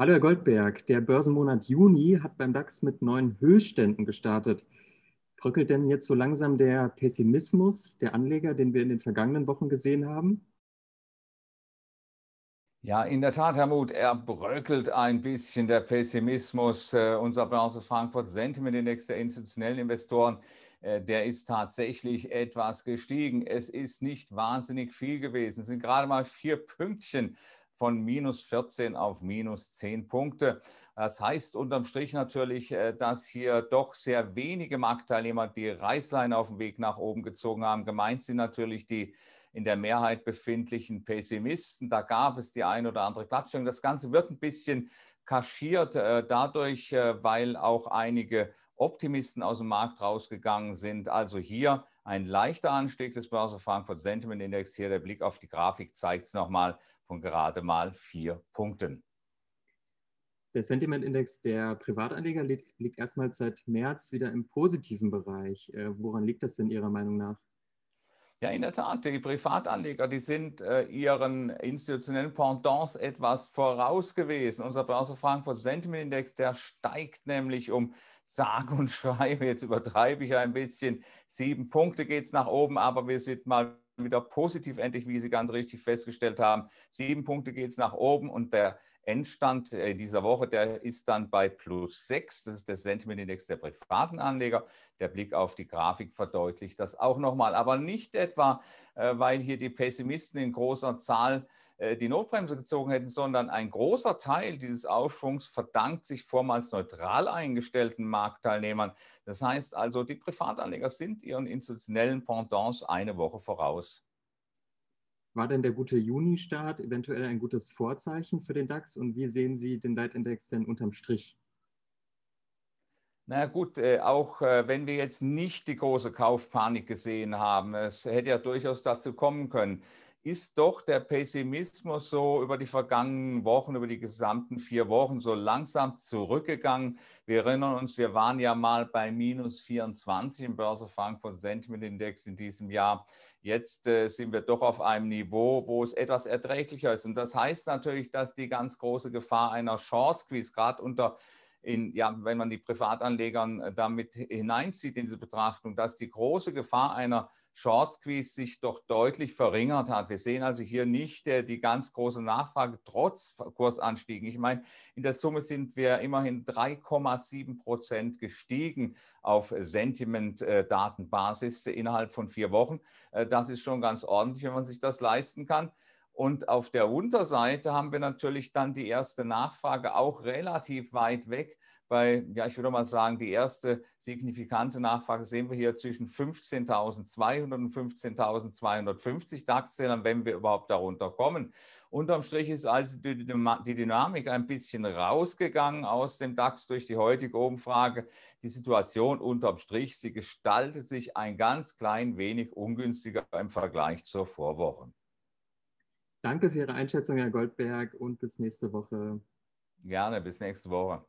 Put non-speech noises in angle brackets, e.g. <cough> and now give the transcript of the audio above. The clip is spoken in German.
Hallo Herr Goldberg, der Börsenmonat Juni hat beim DAX mit neuen Höchstständen gestartet. Bröckelt denn jetzt so langsam der Pessimismus der Anleger, den wir in den vergangenen Wochen gesehen haben? Ja, in der Tat, Herr Muth, er bröckelt ein bisschen der Pessimismus äh, unserer Börse Frankfurt Sentiment Index der institutionellen Investoren. Äh, der ist tatsächlich etwas gestiegen. Es ist nicht wahnsinnig viel gewesen. Es sind gerade mal vier Pünktchen von minus 14 auf minus 10 Punkte. Das heißt unterm Strich natürlich, äh, dass hier doch sehr wenige Marktteilnehmer die Reißleine auf dem Weg nach oben gezogen haben. Gemeint sind natürlich die in der Mehrheit befindlichen Pessimisten. Da gab es die ein oder andere Klatschung. Das Ganze wird ein bisschen kaschiert äh, dadurch, äh, weil auch einige Optimisten aus dem Markt rausgegangen sind. Also hier ein leichter Anstieg des Börse Frankfurt Sentiment Index. Hier der Blick auf die Grafik zeigt es nochmal von gerade mal vier Punkten. Der Sentiment-Index der Privatanleger liegt, liegt erstmals seit März wieder im positiven Bereich. Äh, woran liegt das denn Ihrer Meinung nach? Ja, in der Tat. Die Privatanleger, die sind äh, ihren institutionellen Pendants etwas voraus gewesen. Unser Börse Frankfurt Sentiment Index, der steigt nämlich um sage und <laughs> schreibe, jetzt übertreibe ich ein bisschen, sieben Punkte geht es nach oben, aber wir sind mal wieder positiv, endlich, wie Sie ganz richtig festgestellt haben. Sieben Punkte geht es nach oben und der Endstand äh, dieser Woche, der ist dann bei plus sechs. Das ist der Sentimentindex der privaten Anleger. Der Blick auf die Grafik verdeutlicht das auch nochmal. Aber nicht etwa, äh, weil hier die Pessimisten in großer Zahl äh, die Notbremse gezogen hätten, sondern ein großer Teil dieses Aufschwungs verdankt sich vormals neutral eingestellten Marktteilnehmern. Das heißt also, die Privatanleger sind ihren institutionellen Pendants eine Woche voraus. War denn der gute Juni-Start eventuell ein gutes Vorzeichen für den DAX und wie sehen Sie den Leitindex denn unterm Strich? Na gut, äh, auch äh, wenn wir jetzt nicht die große Kaufpanik gesehen haben, es hätte ja durchaus dazu kommen können ist doch der Pessimismus so über die vergangenen Wochen, über die gesamten vier Wochen so langsam zurückgegangen. Wir erinnern uns, wir waren ja mal bei minus 24 im Börse Frankfurt Sentiment Index in diesem Jahr. Jetzt äh, sind wir doch auf einem Niveau, wo es etwas erträglicher ist. Und das heißt natürlich, dass die ganz große Gefahr einer Short Squeeze gerade unter in, ja, wenn man die Privatanlegern äh, damit hineinzieht in diese Betrachtung, dass die große Gefahr einer Short Squeeze sich doch deutlich verringert hat. Wir sehen also hier nicht äh, die ganz große Nachfrage trotz Kursanstiegen. Ich meine, in der Summe sind wir immerhin 3,7 Prozent gestiegen auf Sentiment-Datenbasis äh, innerhalb von vier Wochen. Äh, das ist schon ganz ordentlich, wenn man sich das leisten kann. Und auf der Unterseite haben wir natürlich dann die erste Nachfrage auch relativ weit weg. Bei, ja, ich würde mal sagen, die erste signifikante Nachfrage sehen wir hier zwischen 15.200 und 15.250 DAX-Zählern, wenn wir überhaupt darunter kommen. Unterm Strich ist also die Dynamik ein bisschen rausgegangen aus dem DAX durch die heutige Umfrage. Die Situation unterm Strich, sie gestaltet sich ein ganz klein wenig ungünstiger im Vergleich zur Vorwoche. Danke für Ihre Einschätzung, Herr Goldberg, und bis nächste Woche. Gerne, bis nächste Woche.